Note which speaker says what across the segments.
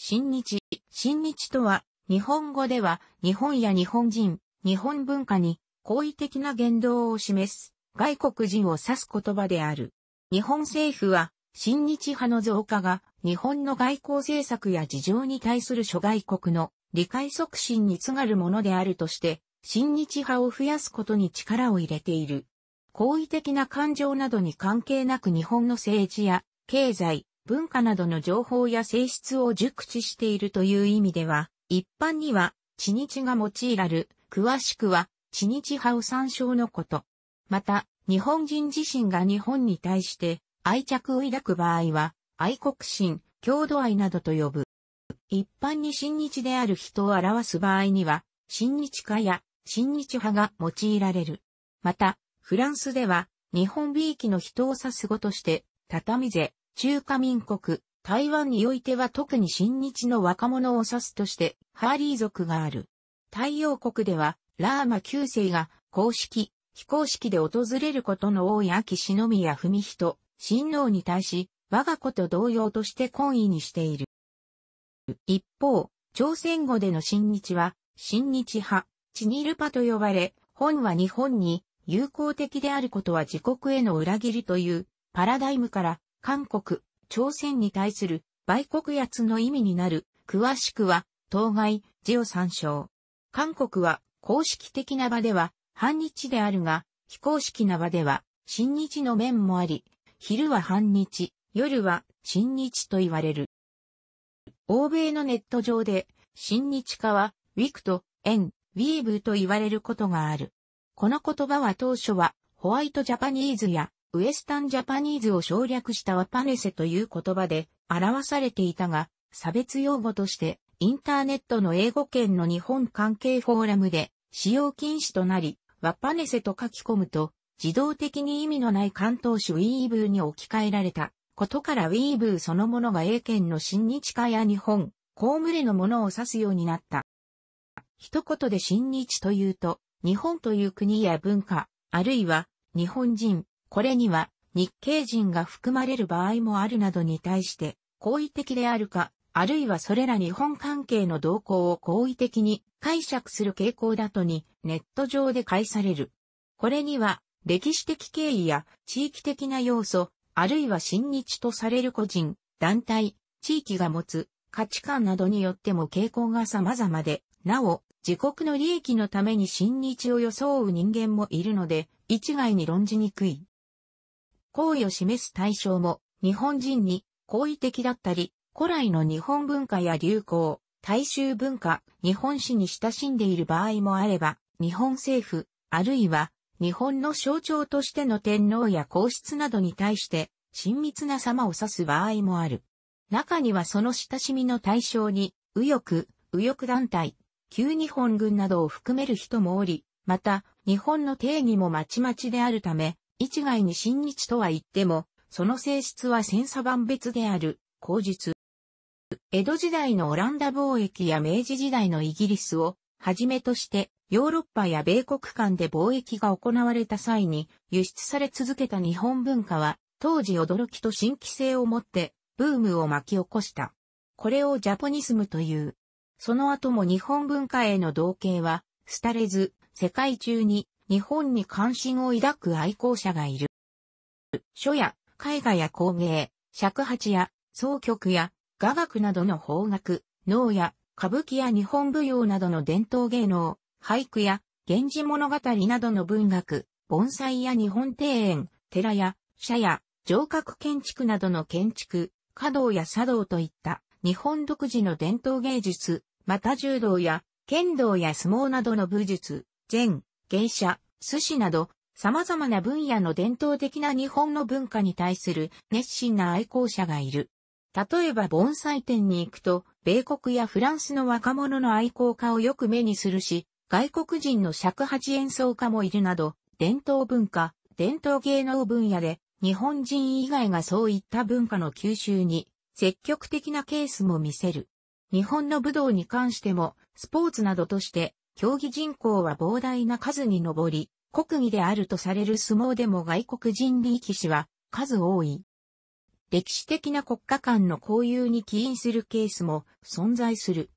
Speaker 1: 新日、新日とは、日本語では、日本や日本人、日本文化に、好意的な言動を示す、外国人を指す言葉である。日本政府は、新日派の増加が、日本の外交政策や事情に対する諸外国の理解促進につがるものであるとして、新日派を増やすことに力を入れている。好意的な感情などに関係なく日本の政治や経済、文化などの情報や性質を熟知しているという意味では、一般には、地日が用いられる、詳しくは、地日派を参照のこと。また、日本人自身が日本に対して愛着を抱く場合は、愛国心、郷土愛などと呼ぶ。一般に親日である人を表す場合には、親日家や親日派が用いられる。また、フランスでは、日本美意気の人を指す語として、畳ぜ、中華民国、台湾においては特に新日の若者を指すとして、ハーリー族がある。太陽国では、ラーマ9世が公式、非公式で訪れることの多い秋篠宮文人、親王に対し、我が子と同様として懇意にしている。一方、朝鮮語での新日は、新日派、チニルパと呼ばれ、本は日本に友好的であることは自国への裏切りというパラダイムから韓国、朝鮮に対する売国奴の意味になる、詳しくは、当該、字を参照。韓国は、公式的な場では、反日であるが、非公式な場では、新日の面もあり、昼は反日、夜は新日と言われる。欧米のネット上で、新日化は、ウィクト、エン、ウィーブと言われることがある。この言葉は当初は、ホワイトジャパニーズや、ウエスタンジャパニーズを省略したワパネセという言葉で表されていたが、差別用語としてインターネットの英語圏の日本関係フォーラムで使用禁止となり、ワパネセと書き込むと自動的に意味のない関東種ウィーブーに置き換えられたことからウィーブーそのものが英県の親日家や日本、公務れのものを指すようになった。一言で親日というと、日本という国や文化、あるいは日本人、これには日系人が含まれる場合もあるなどに対して好意的であるか、あるいはそれら日本関係の動向を好意的に解釈する傾向だとにネット上で返される。これには歴史的経緯や地域的な要素、あるいは親日とされる個人、団体、地域が持つ価値観などによっても傾向が様々で、なお、自国の利益のために親日を装う人間もいるので、一概に論じにくい。好意を示す対象も、日本人に好意的だったり、古来の日本文化や流行、大衆文化、日本史に親しんでいる場合もあれば、日本政府、あるいは、日本の象徴としての天皇や皇室などに対して、親密な様を指す場合もある。中にはその親しみの対象に、右翼、右翼団体、旧日本軍などを含める人もおり、また、日本の定義もまちまちであるため、一概に親日とは言っても、その性質は千差万別である、口述。江戸時代のオランダ貿易や明治時代のイギリスをはじめとしてヨーロッパや米国間で貿易が行われた際に輸出され続けた日本文化は当時驚きと新規性を持ってブームを巻き起こした。これをジャポニスムという。その後も日本文化への同型は、廃れず、世界中に日本に関心を抱く愛好者がいる。書や絵画や工芸、尺八や奏曲や雅楽などの方楽、能や歌舞伎や日本舞踊などの伝統芸能、俳句や源氏物語などの文学、盆栽や日本庭園、寺や社や城郭建築などの建築、華道や茶道といった日本独自の伝統芸術、また柔道や剣道や相撲などの武術、禅、芸者、寿司など、様々な分野の伝統的な日本の文化に対する熱心な愛好者がいる。例えば盆栽店に行くと、米国やフランスの若者の愛好家をよく目にするし、外国人の尺八演奏家もいるなど、伝統文化、伝統芸能分野で、日本人以外がそういった文化の吸収に、積極的なケースも見せる。日本の武道に関しても、スポーツなどとして、競技人口は膨大な数に上り、国技であるとされる相撲でも外国人力士は数多い。歴史的な国家間の交友に起因するケースも存在する。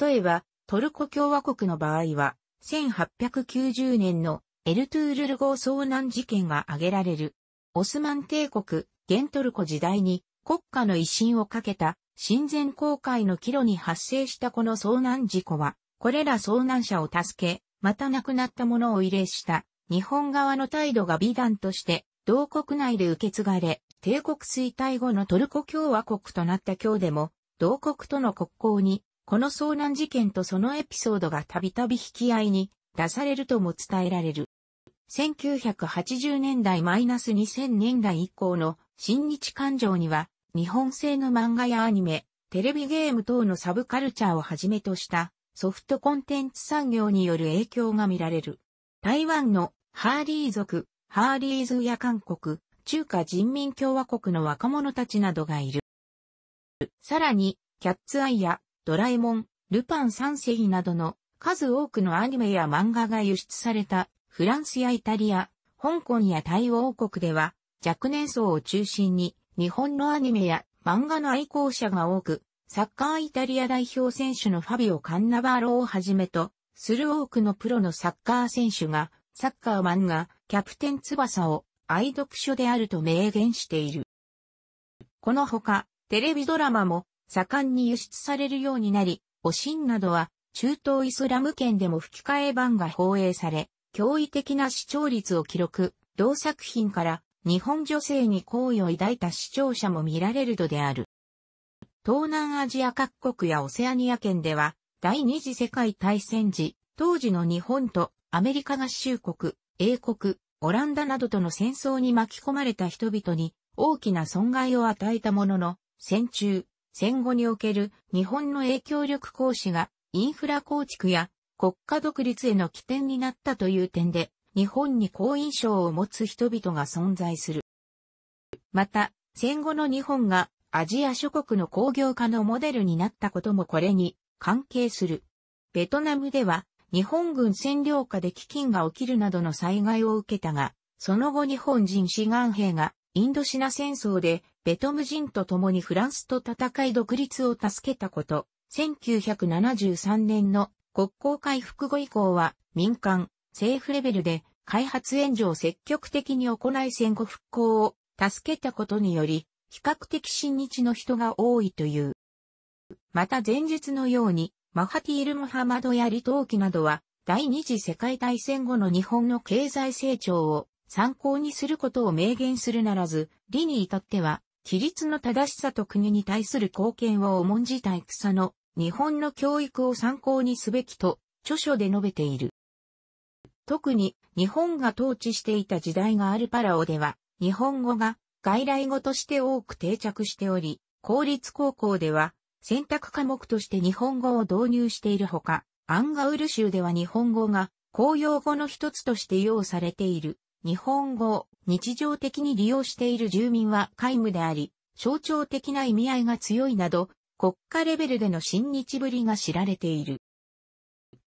Speaker 1: 例えば、トルコ共和国の場合は、1890年のエルトゥールル号遭難事件が挙げられる。オスマン帝国、現トルコ時代に国家の威信をかけた親善公開の岐路に発生したこの遭難事故は、これら遭難者を助け、また亡くなった者を慰霊した、日本側の態度が美談として、同国内で受け継がれ、帝国衰退後のトルコ共和国となった今日でも、同国との国交に、この遭難事件とそのエピソードがたびたび引き合いに出されるとも伝えられる。1980年代マイナス2000年代以降の新日感情には、日本製の漫画やアニメ、テレビゲーム等のサブカルチャーをはじめとしたソフトコンテンツ産業による影響が見られる。台湾のハーリー族、ハーリーズや韓国、中華人民共和国の若者たちなどがいる。さらに、キャッツアイやドラえもん、ルパン三世などの数多くのアニメや漫画が輸出されたフランスやイタリア、香港やタイ王国では若年層を中心に日本のアニメや漫画の愛好者が多く、サッカーイタリア代表選手のファビオ・カンナバーロをはじめと、する多くのプロのサッカー選手が、サッカーマンがキャプテン翼を愛読書であると明言している。このほか、テレビドラマも盛んに輸出されるようになり、おしんなどは中東イスラム圏でも吹き替え版が放映され、驚異的な視聴率を記録、同作品から日本女性に好意を抱いた視聴者も見られるとである。東南アジア各国やオセアニア圏では、第二次世界大戦時、当時の日本とアメリカ合衆国、英国、オランダなどとの戦争に巻き込まれた人々に大きな損害を与えたものの、戦中、戦後における日本の影響力行使がインフラ構築や国家独立への起点になったという点で、日本に好印象を持つ人々が存在する。また、戦後の日本がアジア諸国の工業化のモデルになったこともこれに関係する。ベトナムでは日本軍占領下で飢饉が起きるなどの災害を受けたが、その後日本人志願兵がインドシナ戦争でベトム人と共にフランスと戦い独立を助けたこと、1973年の国交回復後以降は民間、政府レベルで開発援助を積極的に行い戦後復興を助けたことにより、比較的新日の人が多いという。また前日のように、マハティール・ムハマドやトーキなどは、第二次世界大戦後の日本の経済成長を参考にすることを明言するならず、理に至っては、規律の正しさと国に対する貢献を重んじた戦の日本の教育を参考にすべきと著書で述べている。特に日本が統治していた時代があるパラオでは、日本語が外来語として多く定着しており、公立高校では選択科目として日本語を導入しているほか、アンガウル州では日本語が公用語の一つとして用されている。日本語を日常的に利用している住民は皆無であり、象徴的な意味合いが強いなど、国家レベルでの親日ぶりが知られている。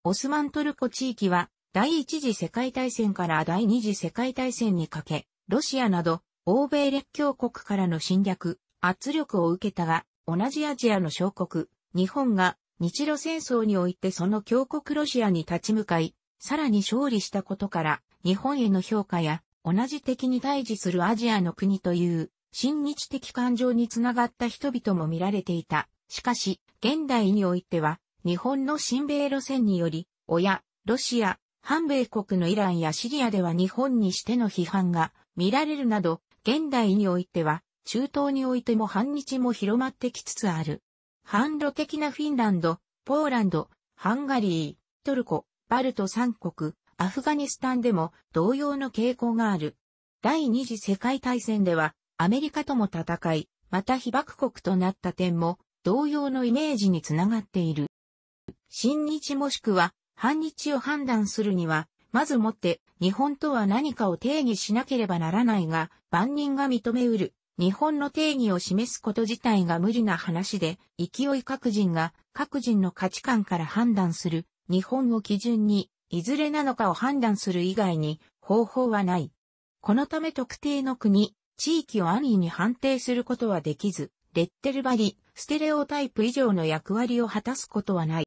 Speaker 1: オスマントルコ地域は第一次世界大戦から第二次世界大戦にかけ、ロシアなど欧米列強国からの侵略、圧力を受けたが、同じアジアの小国、日本が日露戦争においてその強国ロシアに立ち向かい、さらに勝利したことから、日本への評価や、同じ敵に対峙するアジアの国という、親日的感情につながった人々も見られていた。しかし、現代においては、日本の親米路線により、親、ロシア、反米国のイランやシリアでは日本にしての批判が見られるなど、現代においては、中東においても反日も広まってきつつある。反露的なフィンランド、ポーランド、ハンガリー、トルコ、バルト三国、アフガニスタンでも同様の傾向がある。第二次世界大戦ではアメリカとも戦い、また被爆国となった点も同様のイメージにつながっている。新日もしくは反日を判断するには、まずもって日本とは何かを定義しなければならないが、万人が認めうる、日本の定義を示すこと自体が無理な話で、勢い各人が各人の価値観から判断する、日本を基準に、いずれなのかを判断する以外に方法はない。このため特定の国、地域を安易に判定することはできず、レッテル貼り、ステレオタイプ以上の役割を果たすことはない。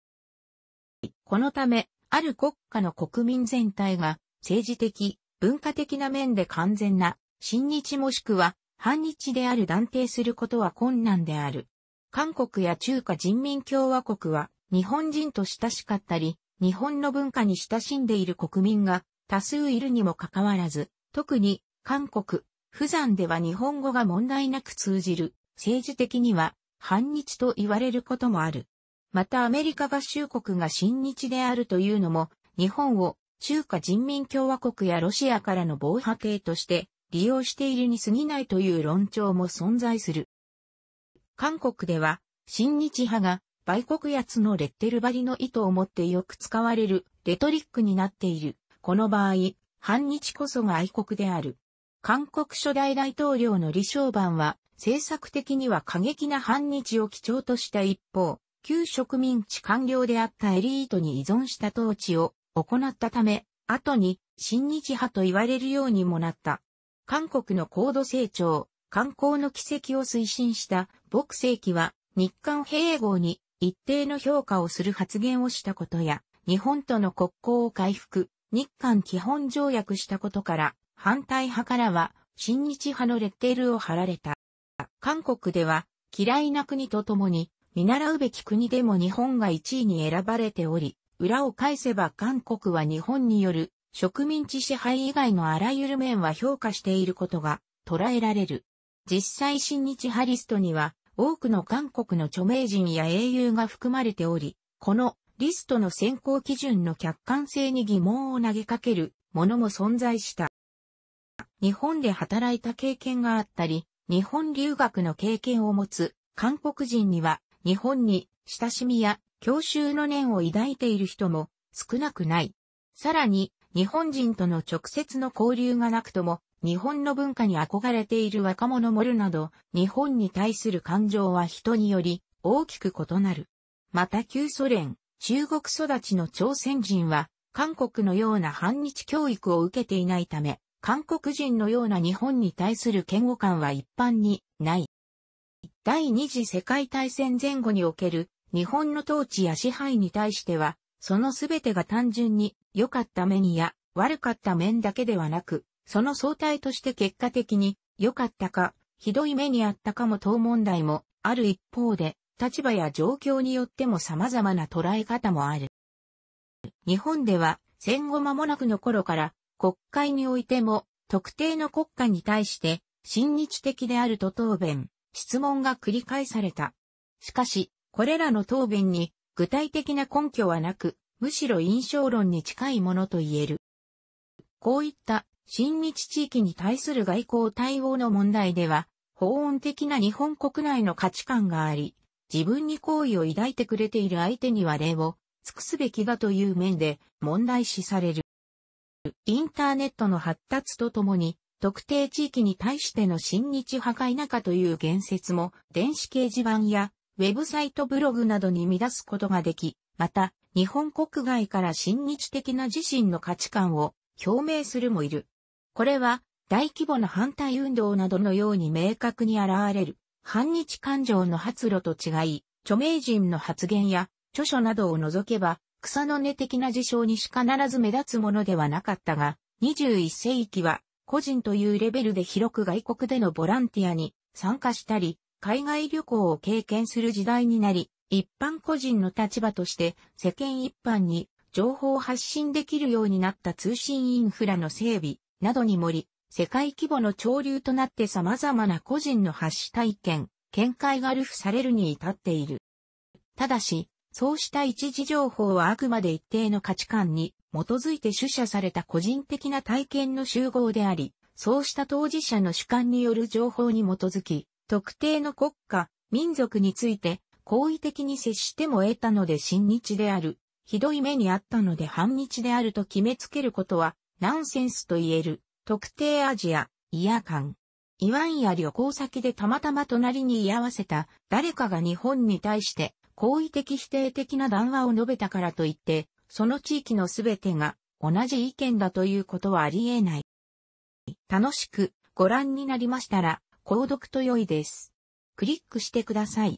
Speaker 1: このため、ある国家の国民全体が政治的、文化的な面で完全な、親日もしくは、反日である断定することは困難である。韓国や中華人民共和国は、日本人と親しかったり、日本の文化に親しんでいる国民が多数いるにもかかわらず、特に韓国、釜山では日本語が問題なく通じる、政治的には反日と言われることもある。またアメリカ合衆国が親日であるというのも、日本を中華人民共和国やロシアからの防波堤として利用しているに過ぎないという論調も存在する。韓国では、親日派が売国奴のレッテル張りの意図を持ってよく使われるレトリックになっている。この場合、反日こそが愛国である。韓国初代大統領の李承晩は、政策的には過激な反日を基調とした一方、旧植民地官僚であったエリートに依存した統治を行ったため、後に、新日派と言われるようにもなった。韓国の高度成長、観光の奇跡を推進した牧世紀は、日韓併合に一定の評価をする発言をしたことや、日本との国交を回復、日韓基本条約したことから、反対派からは、新日派のレッテルを貼られた。韓国では、嫌いな国とともに、見習うべき国でも日本が1位に選ばれており、裏を返せば韓国は日本による植民地支配以外のあらゆる面は評価していることが捉えられる。実際新日派リストには多くの韓国の著名人や英雄が含まれており、このリストの選考基準の客観性に疑問を投げかけるものも存在した。日本で働いた経験があったり、日本留学の経験を持つ韓国人には日本に親しみや教習の念を抱いている人も少なくない。さらに、日本人との直接の交流がなくとも、日本の文化に憧れている若者もいるなど、日本に対する感情は人により大きく異なる。また旧ソ連、中国育ちの朝鮮人は、韓国のような反日教育を受けていないため、韓国人のような日本に対する嫌悪感は一般にない。第二次世界大戦前後における日本の統治や支配に対しては、そのすべてが単純に良かった面や悪かった面だけではなく、その相対として結果的に良かったか、ひどい目にあったかも等問題もある一方で、立場や状況によっても様々な捉え方もある。日本では戦後間もなくの頃から国会においても特定の国家に対して親日的であると答弁、質問が繰り返された。しかし、これらの答弁に具体的な根拠はなく、むしろ印象論に近いものと言える。こういった親日地域に対する外交対応の問題では、法音的な日本国内の価値観があり、自分に好意を抱いてくれている相手には礼を尽くすべきだという面で問題視される。インターネットの発達とともに、特定地域に対しての親日破壊仲という言説も電子掲示板やウェブサイトブログなどに見出すことができ、また、日本国外から親日的な自身の価値観を表明するもいる。これは、大規模な反対運動などのように明確に現れる、反日感情の発露と違い、著名人の発言や著書などを除けば、草の根的な事象にしかならず目立つものではなかったが、21世紀は個人というレベルで広く外国でのボランティアに参加したり、海外旅行を経験する時代になり、一般個人の立場として世間一般に情報を発信できるようになった通信インフラの整備などに盛り、世界規模の潮流となって様々な個人の発し体験、見解が流布されるに至っている。ただし、そうした一時情報はあくまで一定の価値観に基づいて取捨された個人的な体験の集合であり、そうした当事者の主観による情報に基づき、特定の国家、民族について、好意的に接しても得たので親日である。ひどい目にあったので反日であると決めつけることは、ナンセンスと言える。特定アジア、イヤカン。イワンや旅行先でたまたま隣に居合わせた誰かが日本に対して好意的否定的な談話を述べたからといって、その地域のすべてが同じ意見だということはあり得ない。楽しくご覧になりましたら、購読と良いです。クリックしてください。